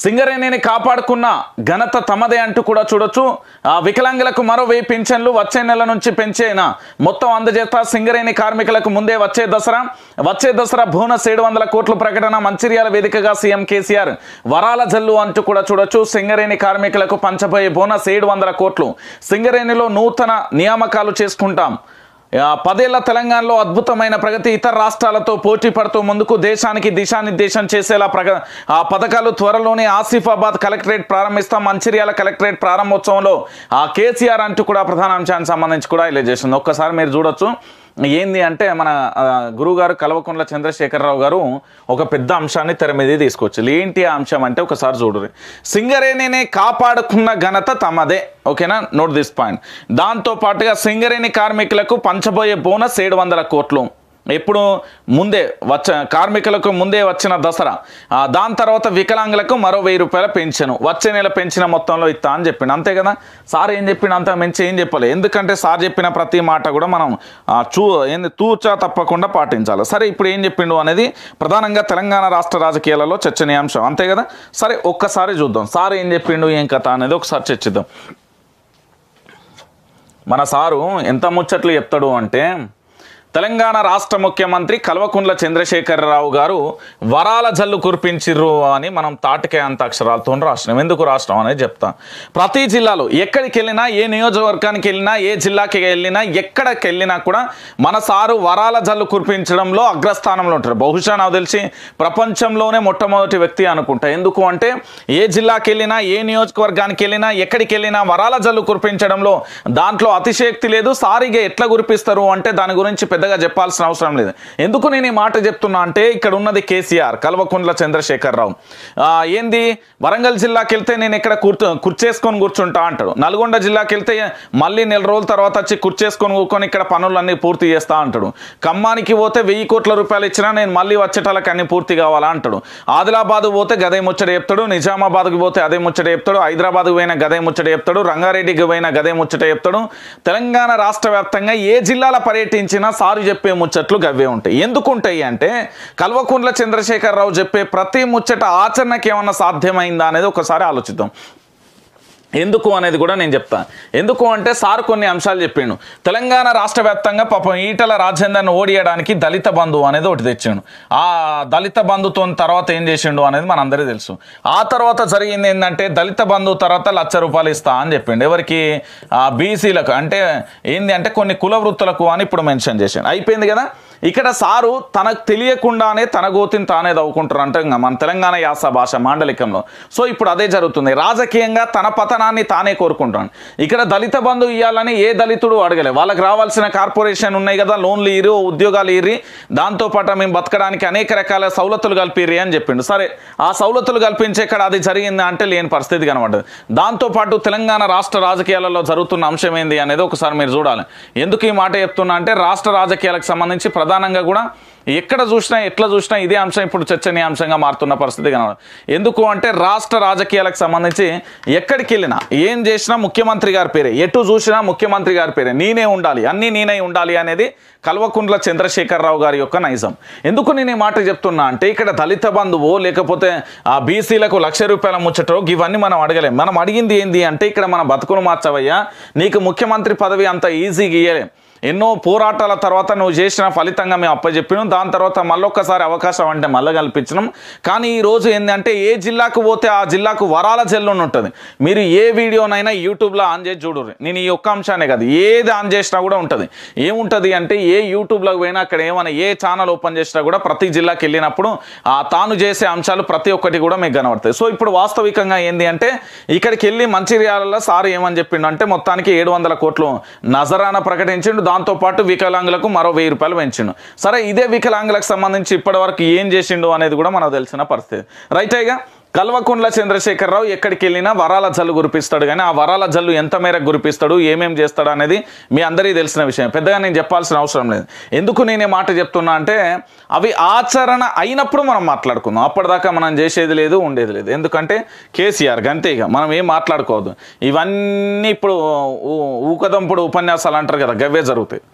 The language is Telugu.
సింగరేణిని కాపాడుకున్న ఘనత తమదే అంటూ కూడా చూడొచ్చు వికలాంగులకు మరో వెయ్యి పింఛన్లు వచ్చే నెల నుంచి పెంచేనా మొత్తం అందజేత సింగరేణి కార్మికులకు ముందే వచ్చే దసరా వచ్చే దసరా బోనస్ ఏడు వందల కోట్ల ప్రకటన మంచిర్యాల వేదికగా సీఎం కేసీఆర్ వరాల జల్లు అంటూ కూడా చూడొచ్చు సింగరేణి కార్మికులకు పంచబోయే బోనస్ ఏడు వందల కోట్లు సింగరేణిలో నూతన నియామకాలు చేసుకుంటాం పదేళ్ల తెలంగాణలో అద్భుతమైన ప్రగతి ఇతర రాష్ట్రాలతో పోటీ పడుతూ ముందుకు దేశానికి దిశానిర్దేశం చేసేలా ప్రగ ఆ పథకాలు త్వరలోనే ఆసిఫాబాద్ కలెక్టరేట్ ప్రారంభిస్తాం మంచిర్యాల కలెక్టరేట్ ప్రారంభోత్సవంలో ఆ కేసీఆర్ అంటూ కూడా ప్రధాన అంశానికి సంబంధించి కూడా ఇలా ఒక్కసారి మీరు చూడొచ్చు ఏంది అంటే మన గురుగారు కల్వకుంట్ల చంద్రశేఖరరావు గారు ఒక పెద్ద అంశాన్ని తెర మీద తీసుకొచ్చారు ఏంటి ఆ అంశం అంటే ఒకసారి చూడరు సింగరేణిని కాపాడుకున్న ఘనత తమదే ఓకేనా నోట్ దిస్ పాయింట్ పాటుగా సింగరేణి కార్మికులకు పంచబోయే బోనస్ ఏడు వందల కోట్లు ఎప్పుడు ముందే వచ్చ కార్మికులకు ముందే వచ్చిన దసరా దాని తర్వాత వికలాంగులకు మరో వెయ్యి రూపాయల పెన్షన్ వచ్చే నెల పెంచిన మొత్తంలో ఇస్తా అని చెప్పిండు అంతే కదా సార్ ఏం చెప్పిండు అంత మంచి ఏం చెప్పాలి ఎందుకంటే సార్ చెప్పిన ప్రతి మాట కూడా మనం చూ ఏంది తూచా తప్పకుండా పాటించాలి సరే ఇప్పుడు ఏం చెప్పిండు అనేది ప్రధానంగా తెలంగాణ రాష్ట్ర రాజకీయాలలో చర్చనీయాంశం అంతే కదా సరే ఒక్కసారి చూద్దాం సార్ ఏం చెప్పిండు ఏం కథ అనేది ఒకసారి చర్చిద్దాం మన సారు ఎంత ముచ్చట్లు చెప్తాడు అంటే తెలంగాణ రాష్ట్ర ముఖ్యమంత్రి కల్వకుండ్ల చంద్రశేఖరరావు గారు వరాల జల్లు కురిపించిర్రు అని మనం తాటికే అంత అక్షరాలతో రాష్ట్రం ఎందుకు రాష్ట్రం అనేది చెప్తాం ప్రతి జిల్లాలో ఎక్కడికి వెళ్ళినా ఏ నియోజకవర్గానికి వెళ్ళినా ఏ జిల్లాకి వెళ్ళినా ఎక్కడికి వెళ్ళినా కూడా మన సారు వరాల జల్లు కురిపించడంలో అగ్రస్థానంలో ఉంటారు బహుశా నాకు తెలిసి ప్రపంచంలోనే మొట్టమొదటి వ్యక్తి అనుకుంటా ఎందుకు అంటే ఏ జిల్లాకి వెళ్ళినా ఏ నియోజకవర్గానికి వెళ్ళినా ఎక్కడికి వెళ్ళినా వరాల జల్లు కురిపించడంలో దాంట్లో అతిశక్తి లేదు సారిగా ఎట్లా కురిపిస్తారు అంటే దాని గురించి పెద్ద పెద్దగా చెప్పాల్సిన అవసరం లేదు ఎందుకు నేను ఈ మాట చెప్తున్నా అంటే ఇక్కడ ఉన్నది కేసీఆర్ కల్వకుండ్ల చంద్రశేఖరరావు ఏంది వరంగల్ జిల్లాకి వెళ్తే నేను ఇక్కడ కూర్చు కుర్చేసుకొని కూర్చుంటా అంటాడు నల్గొండ జిల్లాకి వెళ్తే మళ్ళీ నెల రోజుల తర్వాత వచ్చి కుర్చేసుకొని కూర్చొని ఇక్కడ పనులన్నీ పూర్తి చేస్తా అంటాడు ఖమ్మానికి పోతే వెయ్యి కోట్ల రూపాయలు ఇచ్చినా నేను మళ్ళీ వచ్చేటాలకు అన్ని పూర్తి కావాలా అంటాడు ఆదిలాబాద్ పోతే గదే ముచ్చట చెప్తాడు నిజామాబాద్కి పోతే అదే ముచ్చట చెప్తాడు హైదరాబాద్కి పోయిన గదే ముచ్చట చెప్తాడు రంగారెడ్డికి పోయిన గదే ముచ్చట చెప్తాడు తెలంగాణ రాష్ట్ర వ్యాప్తంగా ఏ జిల్లాల పర్యటించినా వారు చెప్పే ముచ్చట్లు గవ్వే ఉంటాయి ఎందుకుంటాయి అంటే కల్వకుండ్ల చంద్రశేఖరరావు చెప్పే ప్రతి ముచ్చట ఆచరణకి ఏమన్నా సాధ్యమైందా అనేది ఒకసారి ఆలోచిద్దాం ఎందుకు అనేది కూడా నేను చెప్తాను ఎందుకు అంటే సార్ కొన్ని అంశాలు చెప్పాను తెలంగాణ రాష్ట్ర వ్యాప్తంగా పాపం ఈటల రాజేందర్ను ఓడియడానికి దళిత బంధువు అనేది ఒకటి తెచ్చాడు ఆ దళిత బంధుతో తర్వాత ఏం చేసిండు అనేది మనందరికీ తెలుసు ఆ తర్వాత జరిగింది ఏంటంటే దళిత బంధువు తర్వాత లక్ష రూపాయలు ఇస్తా అని చెప్పిండు ఎవరికి బీసీలకు అంటే ఏంది అంటే కొన్ని కుల వృత్తులకు అని ఇప్పుడు మెన్షన్ చేశాను అయిపోయింది కదా ఇక్కడ సారు తనకు తెలియకుండానే తన గోతిని తానే దవ్వుకుంటారు అంటే మన తెలంగాణ యాస భాష మాండలికంలో సో ఇప్పుడు అదే జరుగుతుంది రాజకీయంగా తన పతనాన్ని తానే కోరుకుంటాను ఇక్కడ దళిత బంధు ఇవ్వాలని ఏ దళితుడు అడగలే వాళ్ళకి రావాల్సిన కార్పొరేషన్ ఉన్నాయి కదా లోన్లు ఇరు ఉద్యోగాలు ఇరి దాంతోపాటు మేము బతకడానికి అనేక రకాల సౌలతులు కల్పిరి అని చెప్పిండు సరే ఆ సౌలతులు కల్పించే ఇక్కడ అది జరిగిందా అంటే లేని పరిస్థితి కనబడదు దాంతోపాటు తెలంగాణ రాష్ట్ర రాజకీయాలలో జరుగుతున్న అంశం ఏంది అనేది ఒకసారి మీరు చూడాలి ఎందుకు ఈ మాట చెప్తున్నా అంటే రాష్ట్ర రాజకీయాలకు సంబంధించి ప్రధాన ప్రధానంగా కూడా ఎక్కడ చూసినా ఎట్లా చూసినా ఇదే అంశం ఇప్పుడు చర్చనీయాంశంగా మారుతున్న పరిస్థితి కనబడదు ఎందుకు అంటే రాష్ట్ర రాజకీయాలకు సంబంధించి ఎక్కడికి వెళ్ళినా ఏం చేసినా ముఖ్యమంత్రి గారి పేరే ఎటు చూసినా ముఖ్యమంత్రి గారి పేరే నేనే ఉండాలి అన్నీ నేనే ఉండాలి అనేది కల్వకుండ్ల చంద్రశేఖరరావు గారి యొక్క నైజం ఎందుకు నేను ఈ మాట చెప్తున్నా అంటే ఇక్కడ దళిత బంధువు లేకపోతే ఆ బీసీలకు లక్ష రూపాయల ముచ్చటో ఇవన్నీ మనం అడగలేం మనం అడిగింది ఏంది అంటే ఇక్కడ మన బతుకును మార్చవయ్యా నీకు ముఖ్యమంత్రి పదవి అంత ఈజీగా ఇయ్యలేం ఎన్నో పోరాటాల తర్వాత నువ్వు చేసిన ఫలితంగా మేము అప్పచెప్పినాం దాని తర్వాత మళ్ళొక్కసారి అవకాశం అంటే మళ్ళీ కల్పించినాం కానీ ఈరోజు ఏంటంటే ఏ జిల్లాకు పోతే ఆ జిల్లాకు వరాల జల్లుని ఉంటుంది మీరు ఏ వీడియోనైనా యూట్యూబ్లో ఆన్ చేసి చూడరు నేను ఈ ఒక్క అంశానే కాదు ఏది ఆన్ చేసినా కూడా ఉంటుంది ఏముంటుంది అంటే ఏ యూట్యూబ్లోకి పోయినా అక్కడ ఏమైనా ఏ ఛానల్ ఓపెన్ చేసినా కూడా ప్రతి జిల్లాకి వెళ్ళినప్పుడు ఆ తాను చేసే అంశాలు ప్రతి ఒక్కటి కూడా మీకు కనబడతాయి సో ఇప్పుడు వాస్తవికంగా ఏంది అంటే ఇక్కడికి వెళ్ళి మంచిర్యాలలో సార్ ఏమని చెప్పిండు అంటే మొత్తానికి ఏడు వందల కోట్లు నజరాన ప్రకటించిండు దాంతోపాటు వికలాంగులకు మరో వెయ్యి రూపాయలు పెంచిండు సరే ఇదే వికలాంగులకు సంబంధించి ఇప్పటివరకు ఏం చేసిండు అనేది కూడా మనకు తెలిసిన పరిస్థితి రైట్ ఇక కల్వకుండ్ల చంద్రశేఖరరావు ఎక్కడికి వెళ్ళినా వరాల జల్లు గురిపిస్తాడు కానీ ఆ వరాల జల్లు ఎంత మేరకు గురిపిస్తాడు ఏమేం చేస్తాడు అనేది మీ అందరికీ తెలిసిన విషయం పెద్దగా నేను చెప్పాల్సిన అవసరం లేదు ఎందుకు నేనే మాట చెప్తున్నా అంటే అవి ఆచరణ అయినప్పుడు మనం మాట్లాడుకుందాం అప్పటిదాకా మనం చేసేది లేదు ఉండేది లేదు ఎందుకంటే కేసీఆర్ గంతేగా ఇక మనం ఏం మాట్లాడుకోవద్దు ఇవన్నీ ఇప్పుడు ఊకదంపుడు ఉపన్యాసాలు అంటారు కదా గవ్వే జరుగుతాయి